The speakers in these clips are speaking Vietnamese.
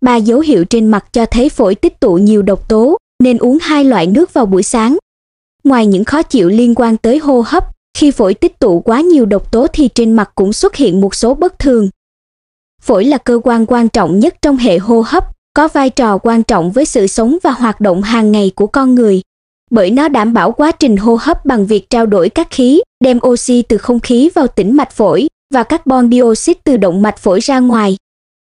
Ba dấu hiệu trên mặt cho thấy phổi tích tụ nhiều độc tố, nên uống hai loại nước vào buổi sáng. Ngoài những khó chịu liên quan tới hô hấp, khi phổi tích tụ quá nhiều độc tố thì trên mặt cũng xuất hiện một số bất thường. Phổi là cơ quan quan trọng nhất trong hệ hô hấp, có vai trò quan trọng với sự sống và hoạt động hàng ngày của con người, bởi nó đảm bảo quá trình hô hấp bằng việc trao đổi các khí, đem oxy từ không khí vào tĩnh mạch phổi và carbon dioxide từ động mạch phổi ra ngoài.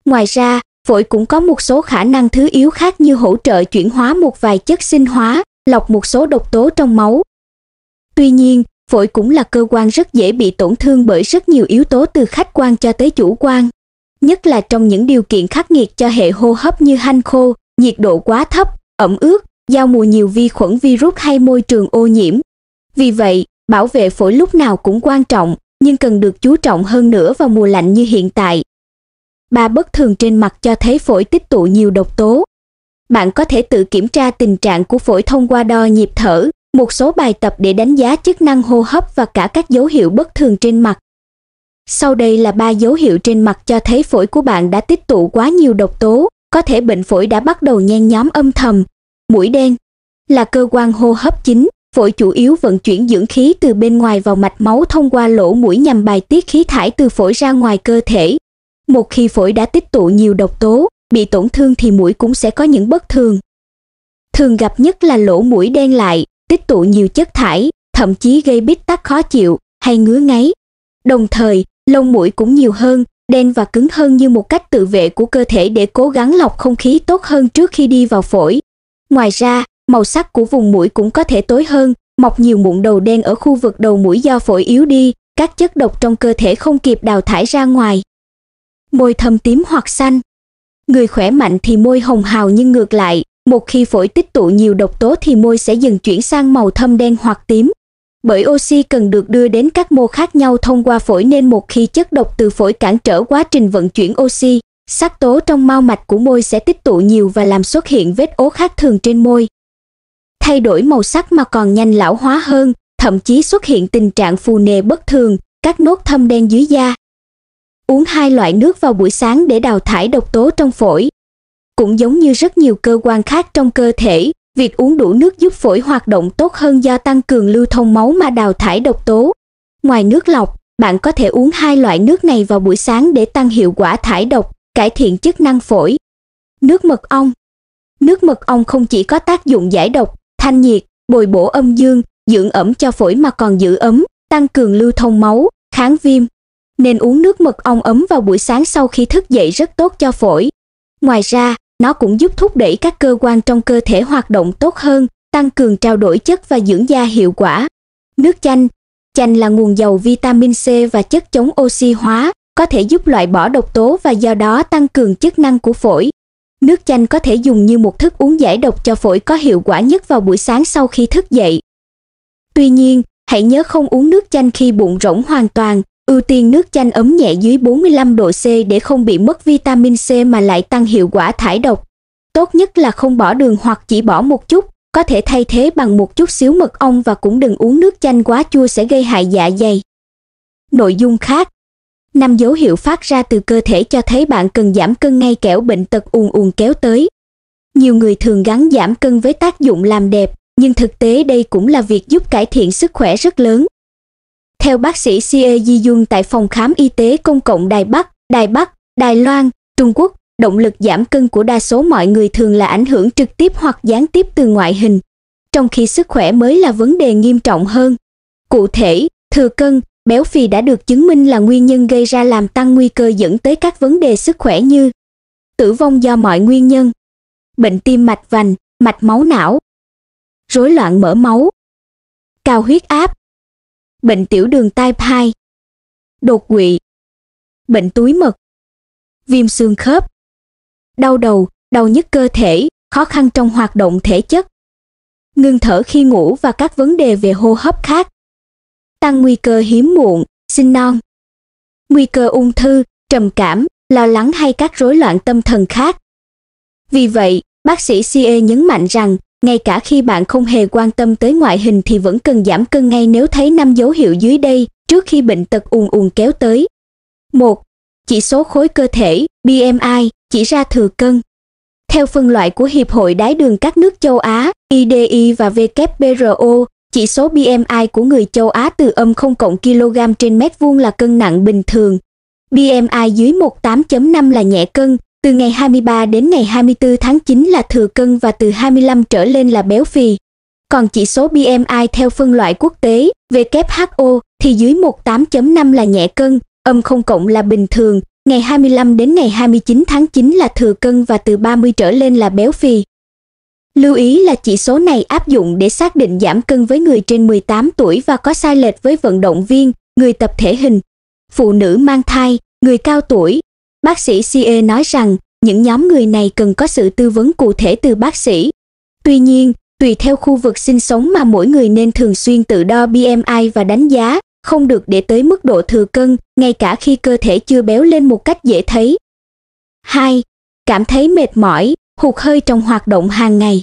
Ngoài ra, phổi cũng có một số khả năng thứ yếu khác như hỗ trợ chuyển hóa một vài chất sinh hóa, lọc một số độc tố trong máu. Tuy nhiên, phổi cũng là cơ quan rất dễ bị tổn thương bởi rất nhiều yếu tố từ khách quan cho tới chủ quan, nhất là trong những điều kiện khắc nghiệt cho hệ hô hấp như hanh khô, nhiệt độ quá thấp, ẩm ướt, giao mùa nhiều vi khuẩn virus hay môi trường ô nhiễm. Vì vậy, bảo vệ phổi lúc nào cũng quan trọng, nhưng cần được chú trọng hơn nữa vào mùa lạnh như hiện tại. Ba bất thường trên mặt cho thấy phổi tích tụ nhiều độc tố. Bạn có thể tự kiểm tra tình trạng của phổi thông qua đo nhịp thở, một số bài tập để đánh giá chức năng hô hấp và cả các dấu hiệu bất thường trên mặt. Sau đây là ba dấu hiệu trên mặt cho thấy phổi của bạn đã tích tụ quá nhiều độc tố, có thể bệnh phổi đã bắt đầu nhen nhóm âm thầm. Mũi đen là cơ quan hô hấp chính, phổi chủ yếu vận chuyển dưỡng khí từ bên ngoài vào mạch máu thông qua lỗ mũi nhằm bài tiết khí thải từ phổi ra ngoài cơ thể. Một khi phổi đã tích tụ nhiều độc tố, bị tổn thương thì mũi cũng sẽ có những bất thường. Thường gặp nhất là lỗ mũi đen lại, tích tụ nhiều chất thải, thậm chí gây bít tắc khó chịu hay ngứa ngáy. Đồng thời, lông mũi cũng nhiều hơn, đen và cứng hơn như một cách tự vệ của cơ thể để cố gắng lọc không khí tốt hơn trước khi đi vào phổi. Ngoài ra, màu sắc của vùng mũi cũng có thể tối hơn, mọc nhiều mụn đầu đen ở khu vực đầu mũi do phổi yếu đi, các chất độc trong cơ thể không kịp đào thải ra ngoài môi thâm tím hoặc xanh. Người khỏe mạnh thì môi hồng hào nhưng ngược lại, một khi phổi tích tụ nhiều độc tố thì môi sẽ dần chuyển sang màu thâm đen hoặc tím. Bởi oxy cần được đưa đến các mô khác nhau thông qua phổi nên một khi chất độc từ phổi cản trở quá trình vận chuyển oxy, sắc tố trong mao mạch của môi sẽ tích tụ nhiều và làm xuất hiện vết ố khác thường trên môi. Thay đổi màu sắc mà còn nhanh lão hóa hơn, thậm chí xuất hiện tình trạng phù nề bất thường, các nốt thâm đen dưới da, uống hai loại nước vào buổi sáng để đào thải độc tố trong phổi. Cũng giống như rất nhiều cơ quan khác trong cơ thể, việc uống đủ nước giúp phổi hoạt động tốt hơn do tăng cường lưu thông máu mà đào thải độc tố. Ngoài nước lọc, bạn có thể uống hai loại nước này vào buổi sáng để tăng hiệu quả thải độc, cải thiện chức năng phổi. Nước mật ong Nước mật ong không chỉ có tác dụng giải độc, thanh nhiệt, bồi bổ âm dương, dưỡng ẩm cho phổi mà còn giữ ấm, tăng cường lưu thông máu, kháng viêm, nên uống nước mật ong ấm vào buổi sáng sau khi thức dậy rất tốt cho phổi. Ngoài ra, nó cũng giúp thúc đẩy các cơ quan trong cơ thể hoạt động tốt hơn, tăng cường trao đổi chất và dưỡng da hiệu quả. Nước chanh Chanh là nguồn giàu vitamin C và chất chống oxy hóa, có thể giúp loại bỏ độc tố và do đó tăng cường chức năng của phổi. Nước chanh có thể dùng như một thức uống giải độc cho phổi có hiệu quả nhất vào buổi sáng sau khi thức dậy. Tuy nhiên, hãy nhớ không uống nước chanh khi bụng rỗng hoàn toàn, Ưu tiên nước chanh ấm nhẹ dưới 45 độ C để không bị mất vitamin C mà lại tăng hiệu quả thải độc. Tốt nhất là không bỏ đường hoặc chỉ bỏ một chút, có thể thay thế bằng một chút xíu mật ong và cũng đừng uống nước chanh quá chua sẽ gây hại dạ dày. Nội dung khác Năm dấu hiệu phát ra từ cơ thể cho thấy bạn cần giảm cân ngay kẻo bệnh tật ùn ùn kéo tới. Nhiều người thường gắn giảm cân với tác dụng làm đẹp, nhưng thực tế đây cũng là việc giúp cải thiện sức khỏe rất lớn. Theo bác sĩ CA Di Dung tại phòng khám y tế công cộng Đài Bắc, Đài Bắc, Đài Loan, Trung Quốc, động lực giảm cân của đa số mọi người thường là ảnh hưởng trực tiếp hoặc gián tiếp từ ngoại hình, trong khi sức khỏe mới là vấn đề nghiêm trọng hơn. Cụ thể, thừa cân, béo phì đã được chứng minh là nguyên nhân gây ra làm tăng nguy cơ dẫn tới các vấn đề sức khỏe như tử vong do mọi nguyên nhân, bệnh tim mạch vành, mạch máu não, rối loạn mỡ máu, cao huyết áp, bệnh tiểu đường type 2, đột quỵ, bệnh túi mật, viêm xương khớp, đau đầu, đau nhức cơ thể, khó khăn trong hoạt động thể chất, ngưng thở khi ngủ và các vấn đề về hô hấp khác, tăng nguy cơ hiếm muộn, sinh non, nguy cơ ung thư, trầm cảm, lo lắng hay các rối loạn tâm thần khác. Vì vậy, bác sĩ CE nhấn mạnh rằng ngay cả khi bạn không hề quan tâm tới ngoại hình thì vẫn cần giảm cân ngay nếu thấy năm dấu hiệu dưới đây trước khi bệnh tật ùn ùn kéo tới. 1. Chỉ số khối cơ thể BMI chỉ ra thừa cân. Theo phân loại của Hiệp hội Đái đường các nước châu Á, IDI và WPRO, chỉ số BMI của người châu Á từ âm 0 cộng kg trên mét vuông là cân nặng bình thường. BMI dưới 18.5 là nhẹ cân, từ ngày 23 đến ngày 24 tháng 9 là thừa cân và từ 25 trở lên là béo phì. Còn chỉ số BMI theo phân loại quốc tế, WHO thì dưới 18.5 là nhẹ cân, âm không cộng là bình thường, ngày 25 đến ngày 29 tháng 9 là thừa cân và từ 30 trở lên là béo phì. Lưu ý là chỉ số này áp dụng để xác định giảm cân với người trên 18 tuổi và có sai lệch với vận động viên, người tập thể hình, phụ nữ mang thai, người cao tuổi, Bác sĩ CE nói rằng những nhóm người này cần có sự tư vấn cụ thể từ bác sĩ. Tuy nhiên, tùy theo khu vực sinh sống mà mỗi người nên thường xuyên tự đo BMI và đánh giá, không được để tới mức độ thừa cân, ngay cả khi cơ thể chưa béo lên một cách dễ thấy. 2. Cảm thấy mệt mỏi, hụt hơi trong hoạt động hàng ngày.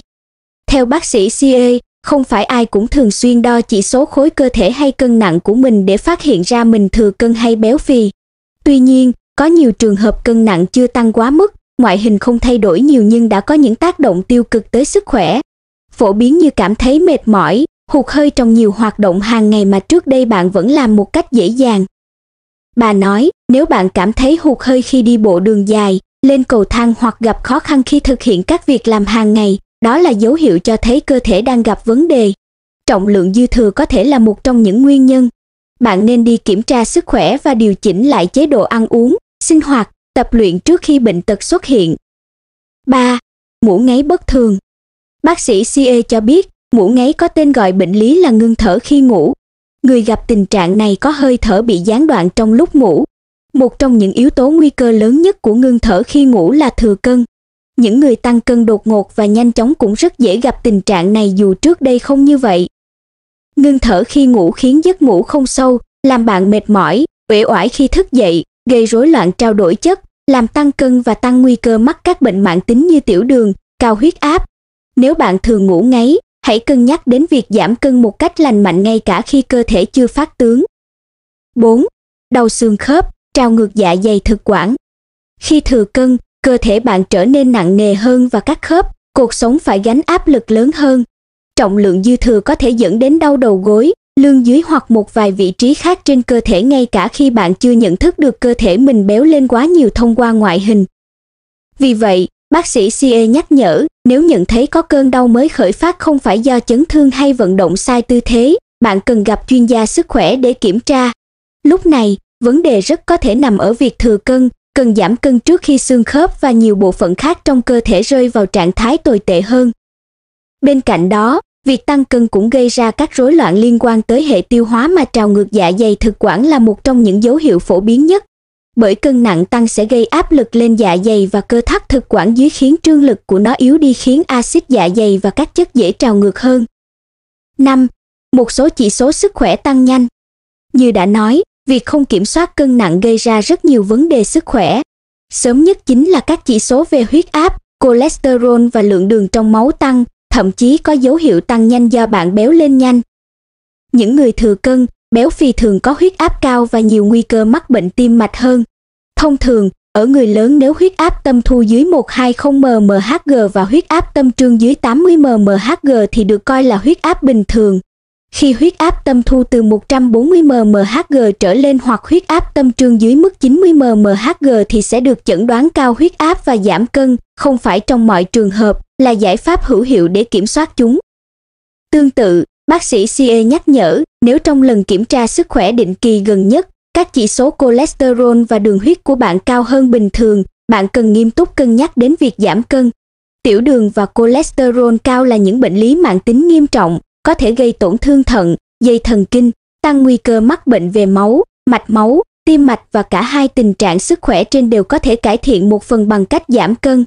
Theo bác sĩ CA, không phải ai cũng thường xuyên đo chỉ số khối cơ thể hay cân nặng của mình để phát hiện ra mình thừa cân hay béo phì. Tuy nhiên, có nhiều trường hợp cân nặng chưa tăng quá mức, ngoại hình không thay đổi nhiều nhưng đã có những tác động tiêu cực tới sức khỏe. Phổ biến như cảm thấy mệt mỏi, hụt hơi trong nhiều hoạt động hàng ngày mà trước đây bạn vẫn làm một cách dễ dàng. Bà nói, nếu bạn cảm thấy hụt hơi khi đi bộ đường dài, lên cầu thang hoặc gặp khó khăn khi thực hiện các việc làm hàng ngày, đó là dấu hiệu cho thấy cơ thể đang gặp vấn đề. Trọng lượng dư thừa có thể là một trong những nguyên nhân. Bạn nên đi kiểm tra sức khỏe và điều chỉnh lại chế độ ăn uống, sinh hoạt, tập luyện trước khi bệnh tật xuất hiện. 3. Mũ ngáy bất thường. Bác sĩ CA cho biết, mũ ngáy có tên gọi bệnh lý là ngưng thở khi ngủ. Người gặp tình trạng này có hơi thở bị gián đoạn trong lúc ngủ. Một trong những yếu tố nguy cơ lớn nhất của ngưng thở khi ngủ là thừa cân. Những người tăng cân đột ngột và nhanh chóng cũng rất dễ gặp tình trạng này dù trước đây không như vậy. Ngưng thở khi ngủ khiến giấc ngủ không sâu, làm bạn mệt mỏi, uể oải khi thức dậy, gây rối loạn trao đổi chất, làm tăng cân và tăng nguy cơ mắc các bệnh mãn tính như tiểu đường, cao huyết áp. Nếu bạn thường ngủ ngáy, hãy cân nhắc đến việc giảm cân một cách lành mạnh ngay cả khi cơ thể chưa phát tướng. 4. Đau xương khớp, trao ngược dạ dày thực quản. Khi thừa cân, cơ thể bạn trở nên nặng nề hơn và các khớp, cuộc sống phải gánh áp lực lớn hơn. Trọng lượng dư thừa có thể dẫn đến đau đầu gối, lưng dưới hoặc một vài vị trí khác trên cơ thể ngay cả khi bạn chưa nhận thức được cơ thể mình béo lên quá nhiều thông qua ngoại hình. Vì vậy, bác sĩ CA nhắc nhở, nếu nhận thấy có cơn đau mới khởi phát không phải do chấn thương hay vận động sai tư thế, bạn cần gặp chuyên gia sức khỏe để kiểm tra. Lúc này, vấn đề rất có thể nằm ở việc thừa cân, cần giảm cân trước khi xương khớp và nhiều bộ phận khác trong cơ thể rơi vào trạng thái tồi tệ hơn. Bên cạnh đó, Việc tăng cân cũng gây ra các rối loạn liên quan tới hệ tiêu hóa mà trào ngược dạ dày thực quản là một trong những dấu hiệu phổ biến nhất. Bởi cân nặng tăng sẽ gây áp lực lên dạ dày và cơ thắt thực quản dưới khiến trương lực của nó yếu đi khiến axit dạ dày và các chất dễ trào ngược hơn. 5. Một số chỉ số sức khỏe tăng nhanh. Như đã nói, việc không kiểm soát cân nặng gây ra rất nhiều vấn đề sức khỏe. Sớm nhất chính là các chỉ số về huyết áp, cholesterol và lượng đường trong máu tăng, thậm chí có dấu hiệu tăng nhanh do bạn béo lên nhanh. Những người thừa cân, béo phì thường có huyết áp cao và nhiều nguy cơ mắc bệnh tim mạch hơn. Thông thường, ở người lớn nếu huyết áp tâm thu dưới 120 mmHg và huyết áp tâm trương dưới 80 mmHg thì được coi là huyết áp bình thường, khi huyết áp tâm thu từ 140 mmHg trở lên hoặc huyết áp tâm trương dưới mức 90 mmHg thì sẽ được chẩn đoán cao huyết áp và giảm cân, không phải trong mọi trường hợp là giải pháp hữu hiệu để kiểm soát chúng. Tương tự, bác sĩ CA nhắc nhở, nếu trong lần kiểm tra sức khỏe định kỳ gần nhất, các chỉ số cholesterol và đường huyết của bạn cao hơn bình thường, bạn cần nghiêm túc cân nhắc đến việc giảm cân. Tiểu đường và cholesterol cao là những bệnh lý mạng tính nghiêm trọng, có thể gây tổn thương thận, dây thần kinh, tăng nguy cơ mắc bệnh về máu, mạch máu, tim mạch và cả hai tình trạng sức khỏe trên đều có thể cải thiện một phần bằng cách giảm cân,